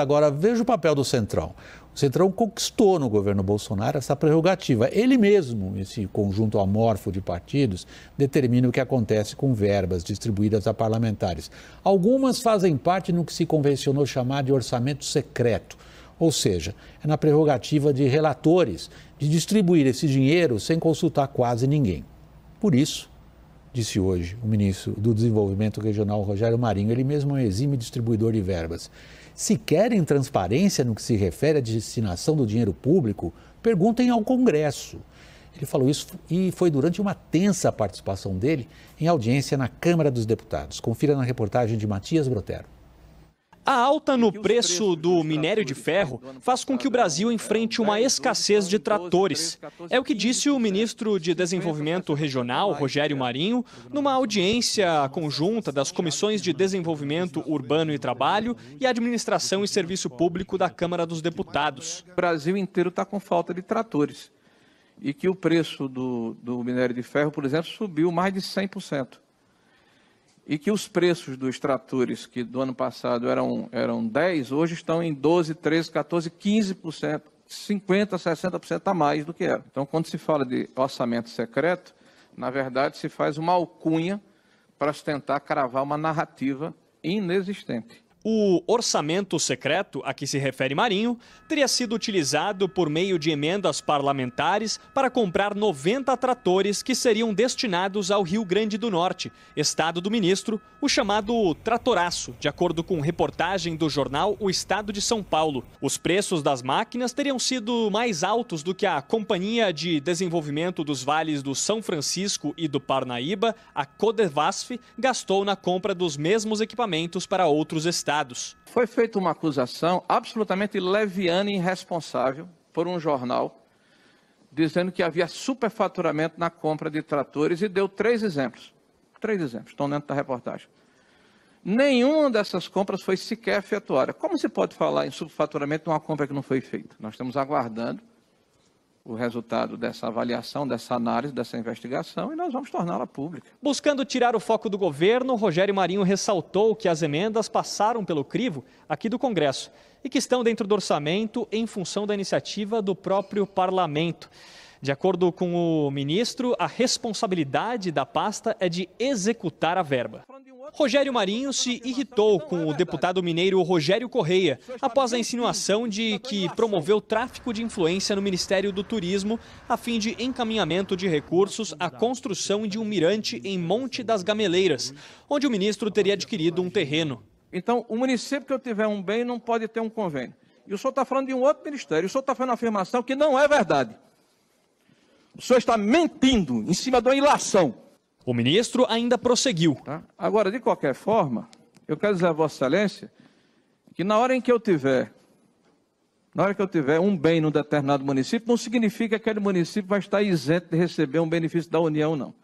Agora, veja o papel do Centrão. O Centrão conquistou no governo Bolsonaro essa prerrogativa. Ele mesmo, esse conjunto amorfo de partidos, determina o que acontece com verbas distribuídas a parlamentares. Algumas fazem parte no que se convencionou chamar de orçamento secreto. Ou seja, é na prerrogativa de relatores de distribuir esse dinheiro sem consultar quase ninguém. Por isso, disse hoje o ministro do Desenvolvimento Regional, Rogério Marinho, ele mesmo é um exime distribuidor de verbas. Se querem transparência no que se refere à destinação do dinheiro público, perguntem ao Congresso. Ele falou isso e foi durante uma tensa participação dele em audiência na Câmara dos Deputados. Confira na reportagem de Matias Brotero. A alta no preço do minério de ferro faz com que o Brasil enfrente uma escassez de tratores. É o que disse o ministro de Desenvolvimento Regional, Rogério Marinho, numa audiência conjunta das Comissões de Desenvolvimento Urbano e Trabalho e Administração e Serviço Público da Câmara dos Deputados. O Brasil inteiro está com falta de tratores e que o preço do, do minério de ferro, por exemplo, subiu mais de 100% e que os preços dos tratores, que do ano passado eram, eram 10, hoje estão em 12, 13, 14, 15%, 50%, 60% a mais do que era. Então, quando se fala de orçamento secreto, na verdade se faz uma alcunha para tentar cravar uma narrativa inexistente. O orçamento secreto a que se refere Marinho teria sido utilizado por meio de emendas parlamentares para comprar 90 tratores que seriam destinados ao Rio Grande do Norte, estado do ministro, o chamado tratoraço, de acordo com reportagem do jornal O Estado de São Paulo. Os preços das máquinas teriam sido mais altos do que a Companhia de Desenvolvimento dos Vales do São Francisco e do Parnaíba, a Codevasf, gastou na compra dos mesmos equipamentos para outros estados dados. Foi feita uma acusação absolutamente leviana e irresponsável por um jornal dizendo que havia superfaturamento na compra de tratores e deu três exemplos. Três exemplos, estão dentro da reportagem. Nenhuma dessas compras foi sequer efetuada. Como se pode falar em superfaturamento numa compra que não foi feita? Nós estamos aguardando o resultado dessa avaliação, dessa análise, dessa investigação e nós vamos torná-la pública. Buscando tirar o foco do governo, Rogério Marinho ressaltou que as emendas passaram pelo crivo aqui do Congresso e que estão dentro do orçamento em função da iniciativa do próprio parlamento. De acordo com o ministro, a responsabilidade da pasta é de executar a verba. Rogério Marinho se irritou com o deputado mineiro Rogério Correia após a insinuação de que promoveu tráfico de influência no Ministério do Turismo a fim de encaminhamento de recursos à construção de um mirante em Monte das Gameleiras, onde o ministro teria adquirido um terreno. Então, o município que eu tiver um bem não pode ter um convênio. E o senhor está falando de um outro ministério. O senhor está fazendo uma afirmação que não é verdade. O senhor está mentindo em cima de uma ilação. O ministro ainda prosseguiu. Tá? Agora, de qualquer forma, eu quero dizer a Vossa Excelência que na hora em que eu tiver, na hora que eu tiver um bem num determinado município, não significa que aquele município vai estar isento de receber um benefício da União, não.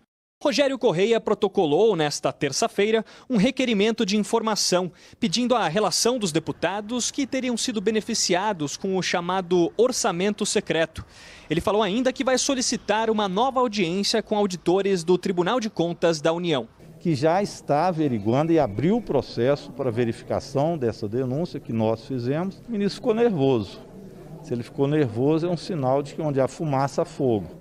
Rogério Correia protocolou nesta terça-feira um requerimento de informação pedindo a relação dos deputados que teriam sido beneficiados com o chamado orçamento secreto. Ele falou ainda que vai solicitar uma nova audiência com auditores do Tribunal de Contas da União. Que já está averiguando e abriu o processo para verificação dessa denúncia que nós fizemos. O ministro ficou nervoso. Se ele ficou nervoso, é um sinal de que onde há fumaça, há fogo.